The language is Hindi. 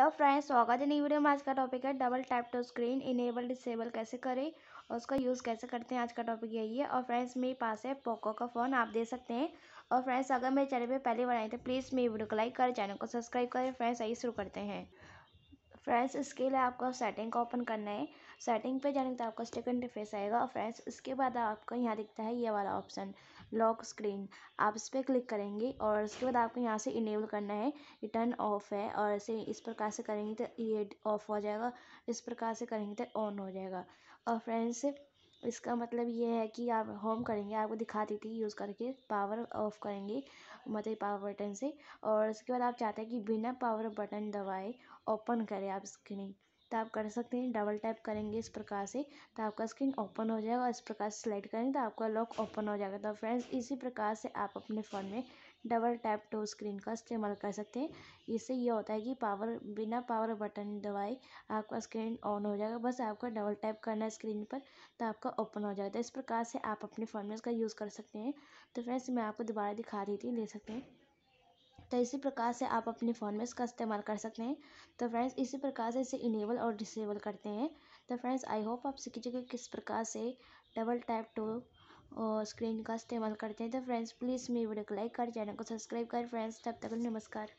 हेलो फ्रेंड्स स्वागत है नई वीडियो में आज का टॉपिक है double tap to screen enable disable कैसे करें और उसका यूज़ कैसे करते हैं आज का टॉपिक यही है और फ्रेंड्स मेरे पास है पोको का फ़ोन आप दे सकते हैं और फ्रेंड्स अगर मेरे चैनल पे पहले बनाए तो प्लीज़ मेरी वीडियो को लाइक करें चैनल को सब्सक्राइब करें फ्रेंड्स यही शुरू करते हैं फ्रेंड्स इसके लिए आपको सेटिंग का ओपन करना है सेटिंग पे जाने तो आपको स्टेक इंटरफेस आएगा और फ्रेंड्स इसके बाद आपको यहाँ दिखता है ये वाला ऑप्शन लॉक स्क्रीन आप इस पर क्लिक करेंगे और उसके बाद आपको यहाँ से इनेबल करना है ये टर्न ऑफ है और ऐसे इस प्रकार से करेंगे तो ये ऑफ हो जाएगा इस प्रकार से करेंगे तो ऑन हो जाएगा और फ्रेंड्स इसका मतलब ये है कि आप होम करेंगे आपको दिखाती थी यूज़ करके पावर ऑफ करेंगे मतलब पावर बटन से और उसके बाद आप चाहते हैं कि बिना पावर बटन दबाए ओपन करें आप स्क्रीन तो आप कर सकते हैं डबल टैप करेंगे इस प्रकार से तो आपका स्क्रीन ओपन हो जाएगा और इस प्रकार से सिलेक्ट करेंगे तो आपका लॉक ओपन हो जाएगा तो फ्रेंड्स इसी प्रकार से आप अपने फ़ोन में डबल टैप टू स्क्रीन का इस्तेमाल कर सकते हैं इससे ये होता है कि पावर बिना पावर बटन दबाए आपका स्क्रीन ऑन हो जाएगा बस आपका डबल टैप करना है स्क्रीन पर तो आपका ओपन हो जाएगा तो इस प्रकार से आप अपने फ़ोन में इसका यूज़ कर सकते हैं तो फ्रेंड्स मैं आपको दोबारा दिखा देती हूँ ले सकते हैं तो इसी प्रकार से आप अपने फ़ोन में इसका इस्तेमाल कर सकते हैं तो फ्रेंड्स इसी प्रकार से इसे इनेबल और डिसेबल करते हैं तो फ्रेंड्स आई होप आप सीख किस प्रकार से डबल टाइप टू और स्क्रीन का इस्तेमाल करते हैं तो फ्रेंड्स प्लीज़ मेरी वीडियो को लाइक कर चैनल को सब्सक्राइब कर फ्रेंड्स तब तक नमस्कार